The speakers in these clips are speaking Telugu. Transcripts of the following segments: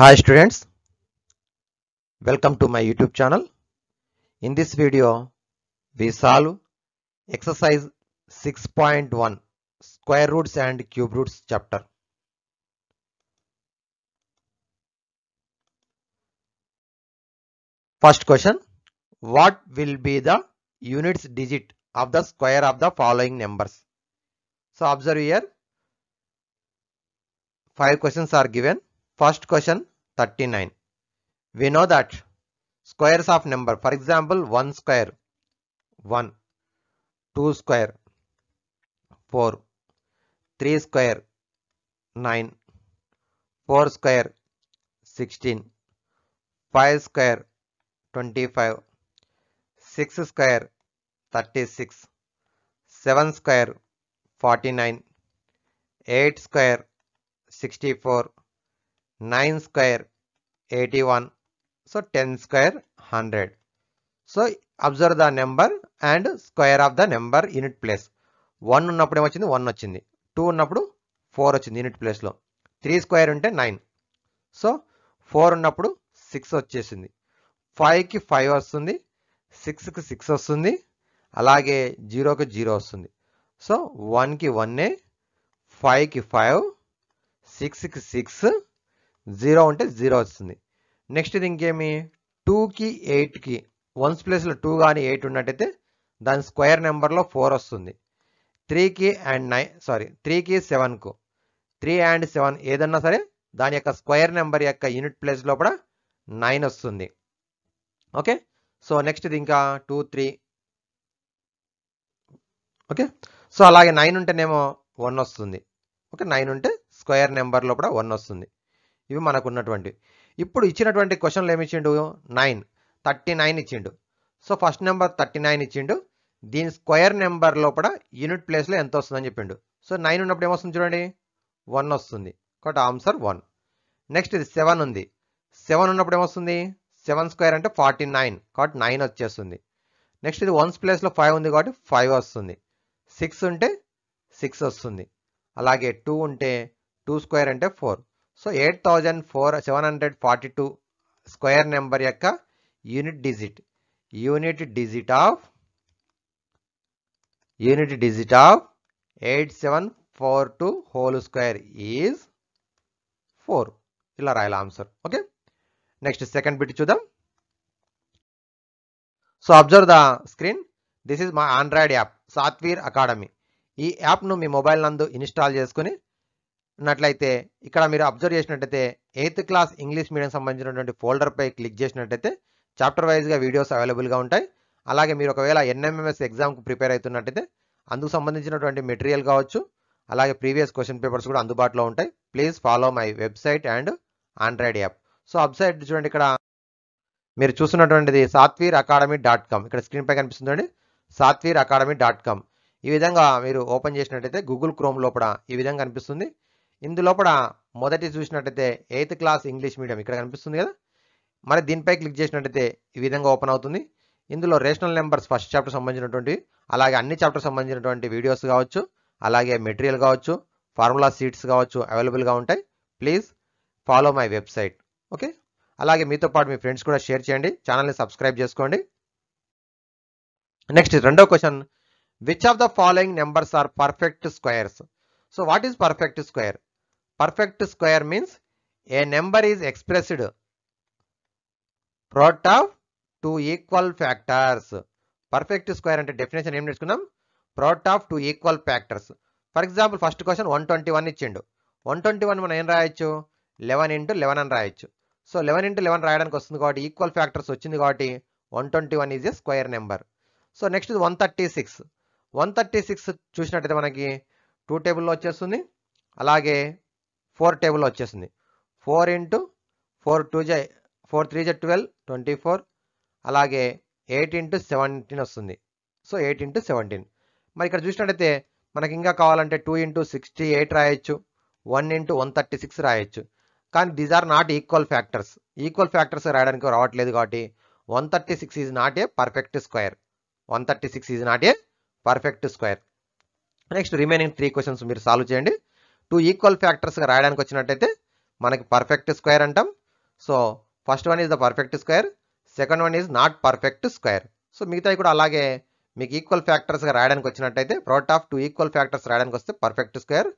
Hi students, welcome to my YouTube channel. In this video, we solve exercise 6.1 square roots and cube roots chapter. First question, what will be the units digit of the square of the following numbers? So observe here, five questions are given First question 39. We know that squares of number for example 1 square 1 2 square 4 3 square 9 4 square 16 5 square 25 6 square 36 7 square 49 8 square 64 9 square 81 so 10 square 100 so observe the number and square of the number unit place 1 ఉన్నప్పుడు ఏమొచ్చింది 1 వచ్చింది 2 ఉన్నప్పుడు 4 వచ్చింది యూనిట్ ప్లేస్లో 3 స్క్వేర్ ఉంటే 9 సో 4 ఉన్నప్పుడు 6 వచ్చేసింది 5కి 5 వస్తుంది 6కి 6 వస్తుంది అలాగే 0కి 0 వస్తుంది సో 1కి 1 ఫైవ్కి ఫైవ్ సిక్స్కి సిక్స్ జీరో ఉంటే జీరో వస్తుంది నెక్స్ట్ ఇది ఇంకేమి టూకి ఎయిట్కి వన్స్ ప్లేస్లో టూ కానీ ఎయిట్ ఉన్నట్టయితే దాని స్క్వేర్ నెంబర్లో ఫోర్ వస్తుంది త్రీకి అండ్ నైన్ సారీ త్రీకి సెవెన్కు త్రీ అండ్ సెవెన్ ఏదన్నా సరే దాని యొక్క స్క్వేర్ నెంబర్ యొక్క యూనిట్ ప్లేస్ లోపల నైన్ వస్తుంది ఓకే సో నెక్స్ట్ ఇది ఇంకా టూ త్రీ ఓకే సో అలాగే నైన్ ఉంటేనేమో వన్ వస్తుంది ఓకే నైన్ ఉంటే స్క్వేర్ నెంబర్ కూడా వన్ వస్తుంది ఇవి మనకు ఉన్నటువంటి ఇప్పుడు ఇచ్చినటువంటి క్వశ్చన్లు ఏమి ఇచ్చిండు నైన్ థర్టీ నైన్ ఇచ్చిండు so first number thirty nine ఇచ్చిండు దీని స్క్వేర్ నెంబర్ లోపల యూనిట్ ప్లేస్లో ఎంత వస్తుందని చెప్పిండు సో నైన్ ఉన్నప్పుడు ఏమొస్తుంది చూడండి వన్ వస్తుంది కాబట్టి ఆన్సర్ వన్ నెక్స్ట్ ఇది సెవెన్ ఉంది సెవెన్ ఉన్నప్పుడు ఏమొస్తుంది సెవెన్ స్క్వేర్ అంటే ఫార్టీ నైన్ కాబట్టి నైన్ వచ్చేస్తుంది నెక్స్ట్ ఇది వన్స్ ప్లేస్లో ఫైవ్ ఉంది కాబట్టి ఫైవ్ వస్తుంది సిక్స్ ఉంటే సిక్స్ వస్తుంది అలాగే టూ ఉంటే టూ స్క్వేర్ అంటే four so eight thousand four seven hundred forty two square number యొక్క unit digit unit digit of unit digit of eight seven four two whole square is four ఇలా రాయాలి answer okay next second bit చూద్దాం so observe the screen this is my Android app Satveer Academy ఈ యాప్ను మీ మొబైల్ నందు ఇన్స్టాల్ చేసుకుని నట్లయితే ఇక్కడ మీరు అబ్జర్వ్ చేసినట్టయితే ఎయిత్ క్లాస్ ఇంగ్లీష్ మీడియం సంబంధించినటువంటి ఫోల్డర్పై క్లిక్ చేసినట్టయితే చాప్టర్ వైజ్గా వీడియోస్ అవైలబుల్గా ఉంటాయి అలాగే మీరు ఒకవేళ ఎన్ఎంఎంఎస్ ఎగ్జామ్కు ప్రిపేర్ అవుతున్నట్టయితే అందుకు సంబంధించినటువంటి మెటీరియల్ కావచ్చు అలాగే ప్రీవియస్ క్వశ్చన్ పేపర్స్ కూడా అందుబాటులో ఉంటాయి please follow my website and Android app so website చూడండి ఇక్కడ మీరు చూస్తున్నటువంటిది సాత్వీర్ అకాడమీ డాట్ కామ్ ఇక్కడ స్క్రీన్పై కనిపిస్తుందండి సాత్వీర్ అకాడమీ డాట్ కామ్ ఈ విధంగా మీరు ఓపెన్ చేసినట్టయితే గూగుల్ క్రోమ్ లోపల ఈ విధంగా కనిపిస్తుంది ఇందులోపల మొదటి చూసినట్టయితే ఎయిత్ క్లాస్ ఇంగ్లీష్ మీడియం ఇక్కడ కనిపిస్తుంది కదా మరి దీనిపై క్లిక్ చేసినట్టయితే ఈ విధంగా ఓపెన్ అవుతుంది ఇందులో రేషనల్ నెంబర్స్ ఫస్ట్ చాప్టర్ సంబంధించినటువంటి అలాగే అన్ని చాప్టర్ సంబంధించినటువంటి వీడియోస్ కావచ్చు అలాగే మెటీరియల్ కావచ్చు ఫార్ములా సీట్స్ కావచ్చు అవైలబుల్గా ఉంటాయి please follow my website okay అలాగే మీతో పాటు మీ ఫ్రెండ్స్ కూడా షేర్ చేయండి ఛానల్ని సబ్స్క్రైబ్ చేసుకోండి నెక్స్ట్ రెండో question which of the following numbers are perfect squares so what is perfect square perfect square means a number is expressed product of two equal factors perfect square అంటే డెఫినేషన్ ఏం నేర్చుకున్నాం product of two equal factors for example first question one twenty one ఇచ్చిండు వన్ ట్వంటీ వన్ మనం ఏం రాయొచ్చు లెవెన్ ఇంటూ లెవెన్ అని రాయొచ్చు సో లెవెన్ ఇంటూ లెవెన్ రాయడానికి వస్తుంది కాబట్టి ఈక్వల్ ఫ్యాక్టర్స్ వచ్చింది కాబట్టి one twenty one is a square number so next one thirty six one thirty six చూసినట్టయితే మనకి టూ టేబుల్లో వచ్చేస్తుంది అలాగే ఫోర్ టేబుల్ వచ్చేసింది ఫోర్ ఇంటూ ఫోర్ టూ జై ఫోర్ త్రీ జై ట్వెల్వ్ ట్వంటీ ఫోర్ అలాగే ఎయిట్ ఇంటూ సెవెంటీన్ వస్తుంది సో ఎయిట్ ఇంటూ సెవెంటీన్ మరి ఇక్కడ చూసినట్టయితే మనకి ఇంకా కావాలంటే టూ ఇంటూ సిక్స్టీ ఎయిట్ రాయొచ్చు one into one thirty six రాయొచ్చు కానీ these are not equal factors equal factors రాయడానికి రావట్లేదు కాబట్టి one thirty six is not a perfect square one thirty six is not a perfect square next remaining three questions మీరు సాల్వ్ చేయండి టూ ఈక్వల్ ఫ్యాక్టర్స్గా రాయడానికి వచ్చినట్టయితే మనకి పర్ఫెక్ట్ స్క్వేర్ అంటాం so first one is the perfect square second one is not perfect square so మిగతావి కూడా అలాగే మీకు ఈక్వల్ ఫ్యాక్టర్స్గా రాయడానికి వచ్చినట్టయితే product of two equal factors రాయడానికి వస్తే పర్ఫెక్ట్ స్క్వేర్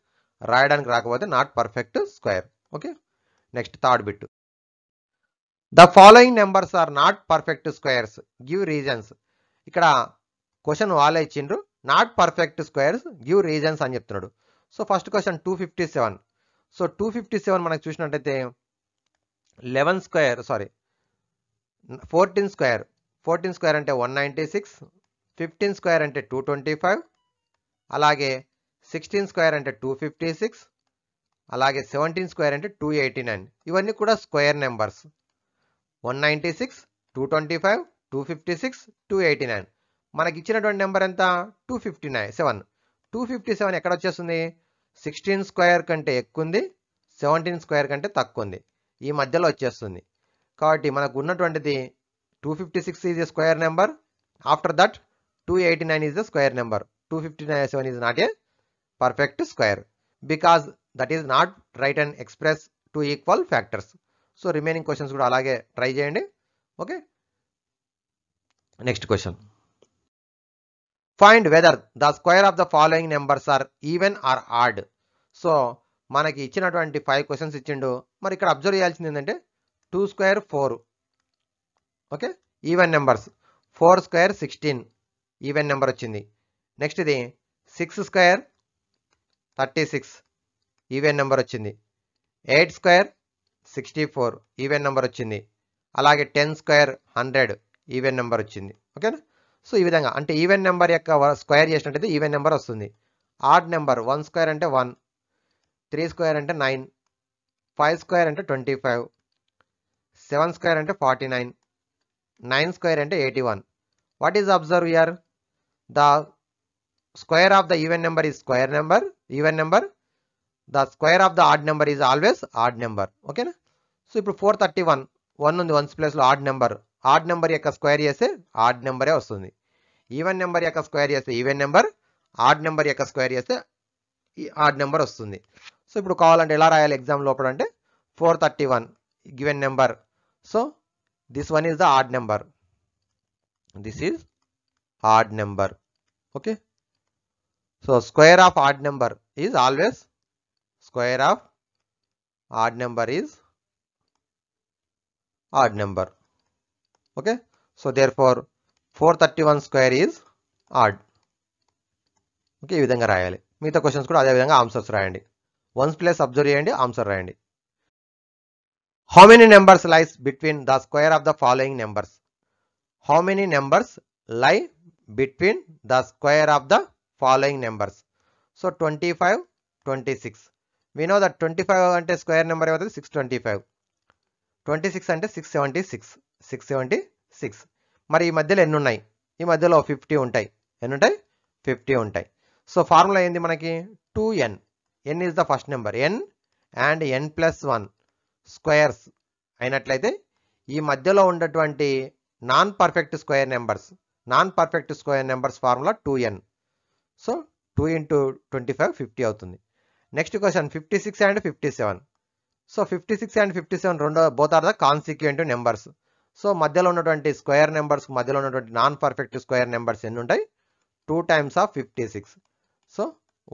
రాయడానికి రాకపోతే not perfect square okay next third bit the following numbers are not perfect squares give reasons ఇక్కడ క్వశ్చన్ వాళ్ళే ఇచ్చిండ్రు not perfect squares give reasons అని చెప్తున్నాడు so first question two fifty seven so two fifty seven మనకు చూసినట్టయితే eleven square sorry fourteen square fourteen square అంటే one ninety six fifteen square అంటే టూ ట్వంటీ ఫైవ్ అలాగే సిక్స్టీన్ స్క్వేర్ అంటే టూ ఫిఫ్టీ సిక్స్ అలాగే సెవెంటీన్ స్క్వేర్ అంటే టూ ఎయిటీ నైన్ ఇవన్నీ కూడా square numbers one ninety six two twenty five two fifty six two eighty nine మనకి ఇచ్చినటువంటి నెంబర్ ఎంత two fifty nine seven two fifty seven ఎక్కడ వచ్చేస్తుంది సిక్స్టీన్ స్క్వేర్ కంటే ఎక్కువ ఉంది సెవెంటీన్ స్క్వేర్ కంటే తక్కువ ఉంది ఈ మధ్యలో వచ్చేస్తుంది కాబట్టి మనకు ఉన్నటువంటిది two fifty six is a square number after that two eighty nine is the square number two fifty nine seven is not a perfect square because that is not right and express two equal factors so remaining questions కూడా అలాగే ట్రై చేయండి okay next question find whether the square of the following numbers are even or odd so మనకి ఇచ్చినటువంటి ఫైవ్ క్వశ్చన్స్ ఇచ్చిండు మరి ఇక్కడ అబ్జర్వ్ చేయాల్సింది ఏంటంటే two square four okay even numbers four square sixteen even number వచ్చింది నెక్స్ట్ ఇది six square thirty six even number వచ్చింది eight square sixty four even number వచ్చింది అలాగే ten square hundred even number వచ్చింది ఓకేనా సో ఈ విధంగా అంటే ఈవెన్ నెంబర్ యొక్క స్క్వేర్ చేసినట్టయితే ఈవెన్ నెంబర్ వస్తుంది ఆర్డ్ నెంబర్ వన్ స్క్వేర్ అంటే వన్ త్రీ స్క్వేర్ అంటే నైన్ ఫైవ్ స్క్వేర్ అంటే ట్వంటీ ఫైవ్ సెవెన్ స్క్వేర్ అంటే ఫార్టీ నైన్ నైన్ స్క్వేర్ అంటే eighty one what is observe here the square of the even number is square number even number the square of the odd number is always odd number ఓకేనా సో ఇప్పుడు ఫోర్ థర్టీ వన్ వన్ ఉంది వన్స్ ప్లేస్లో ఆర్డ్ నెంబర్ ఆడ్ నెంబర్ యొక్క స్క్వేర్ చేస్తే ఆడ్ నెంబరే వస్తుంది ఈవెన్ నెంబర్ యొక్క స్క్వేర్ చేస్తే ఈవెన్ నెంబర్ ఆడ్ నెంబర్ యొక్క స్క్వేర్ చేస్తే ఆడ్ నెంబర్ వస్తుంది సో ఇప్పుడు కావాలంటే ఎలా రాయాలి ఎగ్జామ్ లోపల అంటే four thirty one given number so this one is the odd number this is odd number okay so square of odd number is always square of odd number is odd number okay so therefore 431 square is odd okay ఈ విధంగా రాయాలి మిగతా క్వశ్చన్స్ కూడా అదే విధంగా ఆన్సర్స్ రాయండి వన్స్ ప్లేస్ అబ్జర్వ్ చేయండి ఆన్సర్ రాయండి how many numbers lies between the square of the following numbers how many numbers lie between the square of the following numbers so twenty five twenty six we know that twenty five అంటే స్క్వేర్ నెంబర్ ఏమవుతుంది six twenty five twenty six అంటే six seventy six six seventy six మరి ఈ మధ్యలో ఎన్ని ఉన్నాయి ఈ మధ్యలో ఫిఫ్టీ ఉంటాయి ఎన్ని ఉంటాయి ఫిఫ్టీ ఉంటాయి సో ఫార్ములా ఏంది మనకి two n n is the first number n and n plus one squares అయినట్లయితే ఈ మధ్యలో ఉన్నటువంటి non perfect square numbers non perfect square numbers formula two n so two into twenty five fifty అవుతుంది next question fifty six and fifty seven so fifty six and fifty seven రెండో both are the consecutive numbers so మధ్యలో ఉన్నటువంటి స్క్వేర్ నెంబర్స్ మధ్యలో ఉన్నటువంటి నాన్ పర్ఫెక్ట్ స్క్వేర్ నెంబర్స్ ఎన్ని ఉంటాయి two times of fifty six so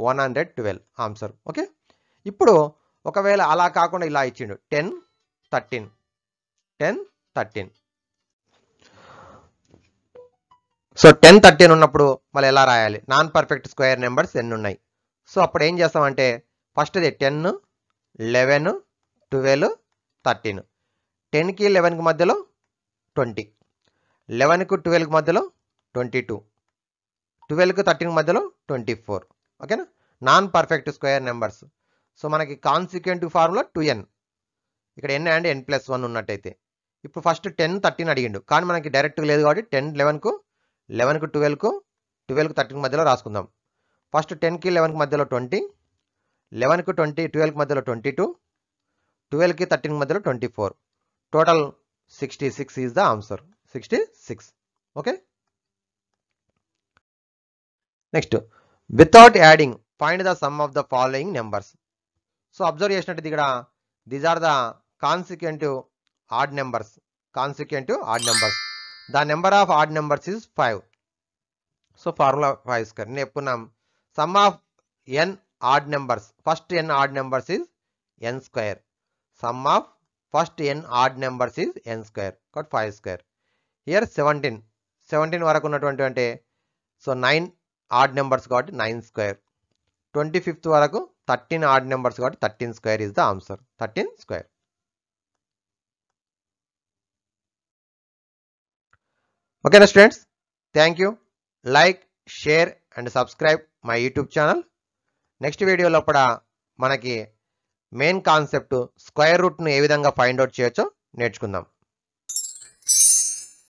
one hundred twelve answer okay ఇప్పుడు ఒకవేళ అలా కాకుండా ఇలా ఇచ్చిండు ten thirteen ten thirteen so ten thirteen ఉన్నప్పుడు మళ్ళీ ఎలా రాయాలి నాన్ పర్ఫెక్ట్ స్క్వేర్ నెంబర్స్ ఎన్ని ఉన్నాయి సో అప్పుడు ఏం చేస్తామంటే ఫస్ట్ది టెన్ లెవెన్ ట్వెల్వ్ థర్టీన్ టెన్కి లెవెన్కి మధ్యలో ట్వంటీ లెవెన్కు ట్వెల్వ్కి మధ్యలో ట్వంటీ టూ ట్వెల్వ్కు థర్టీన్ మధ్యలో ట్వంటీ ఫోర్ ఓకేనా non perfect square numbers so మనకి కాన్సిక్వెంట్ ఫార్ములా టూ ఎన్ ఇక్కడ n and n plus one ఉన్నట్టయితే ఇప్పుడు ఫస్ట్ టెన్ థర్టీన్ అడిగిండు కానీ మనకి డైరెక్ట్గా లేదు కాబట్టి టెన్ లెవెన్కు లెవెన్కు ట్వెల్వ్కు ట్వెల్వ్కు థర్టీన్ మధ్యలో రాసుకుందాం ఫస్ట్ టెన్కి లెవెన్కి మధ్యలో ట్వంటీ లెవెన్కు ట్వంటీ ట్వెల్వ్కి మధ్యలో ట్వంటీ టూ ట్వెల్వ్కి థర్టీన్ మధ్యలో twenty four total 66 is the answer. 66. Okay. Next without adding find the sum of the following numbers so observe చేసినట్టు ఇక్కడ these are the consecutive odd numbers consecutive odd numbers the number of odd numbers is five so formula five square నేను చెప్పుకున్నాం sum of n odd numbers first n odd numbers is n square sum of first n odd numbers is n square కాబట్టి five square here seventeen seventeen వరకు ఉన్నటువంటి అంటే సో నైన్ ఆడ్ నెంబర్స్ కాబట్టి నైన్ స్క్వేర్ ట్వంటీ ఫిఫ్త్ వరకు థర్టీన్ ఆడ్ నెంబర్స్ కాబట్టి thirteen square is the answer thirteen square ఓకేనా students thank you like share and subscribe my YouTube channel next వీడియోలో కూడా మనకి మెయిన్ కాన్సెప్ట్ స్క్వేర్ రూట్ను ఏ విధంగా ఫైండ్ అవుట్ చేయొచ్చో నేర్చుకుందాం